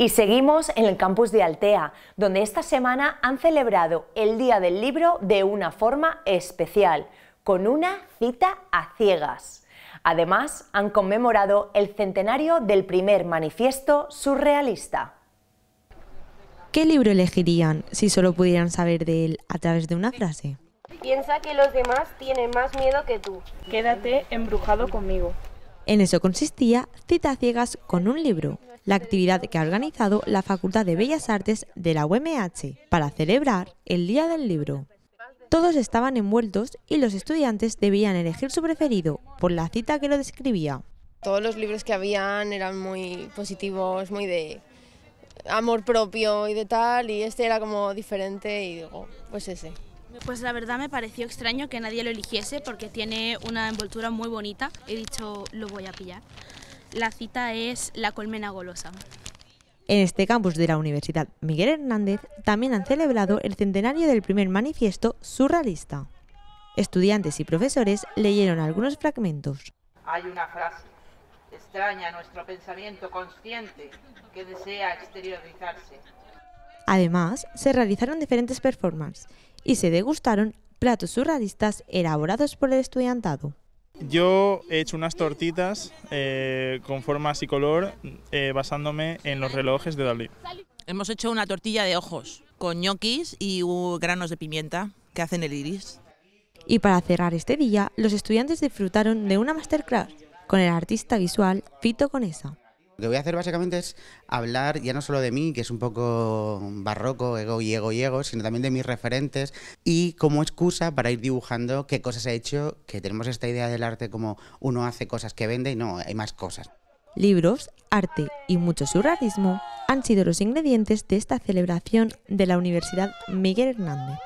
Y seguimos en el campus de Altea, donde esta semana han celebrado el Día del Libro de una forma especial, con una cita a ciegas. Además, han conmemorado el centenario del primer manifiesto surrealista. ¿Qué libro elegirían si solo pudieran saber de él a través de una frase? Piensa que los demás tienen más miedo que tú. Quédate embrujado conmigo. En eso consistía Cita Ciegas con un libro, la actividad que ha organizado la Facultad de Bellas Artes de la UMH para celebrar el Día del Libro. Todos estaban envueltos y los estudiantes debían elegir su preferido por la cita que lo describía. Todos los libros que habían eran muy positivos, muy de amor propio y de tal, y este era como diferente y digo, pues ese. Pues la verdad me pareció extraño que nadie lo eligiese porque tiene una envoltura muy bonita. He dicho, lo voy a pillar. La cita es la colmena golosa. En este campus de la Universidad Miguel Hernández también han celebrado el centenario del primer manifiesto surrealista. Estudiantes y profesores leyeron algunos fragmentos. Hay una frase extraña nuestro pensamiento consciente que desea exteriorizarse. Además, se realizaron diferentes performances y se degustaron platos surrealistas elaborados por el estudiantado. Yo he hecho unas tortitas eh, con formas y color eh, basándome en los relojes de Dalí. Hemos hecho una tortilla de ojos con ñoquis y granos de pimienta que hacen el iris. Y para cerrar este día, los estudiantes disfrutaron de una masterclass con el artista visual Fito Conesa. Lo que voy a hacer básicamente es hablar ya no solo de mí, que es un poco barroco, ego y ego y ego, sino también de mis referentes y como excusa para ir dibujando qué cosas he hecho, que tenemos esta idea del arte como uno hace cosas que vende y no, hay más cosas. Libros, arte y mucho surrealismo han sido los ingredientes de esta celebración de la Universidad Miguel Hernández.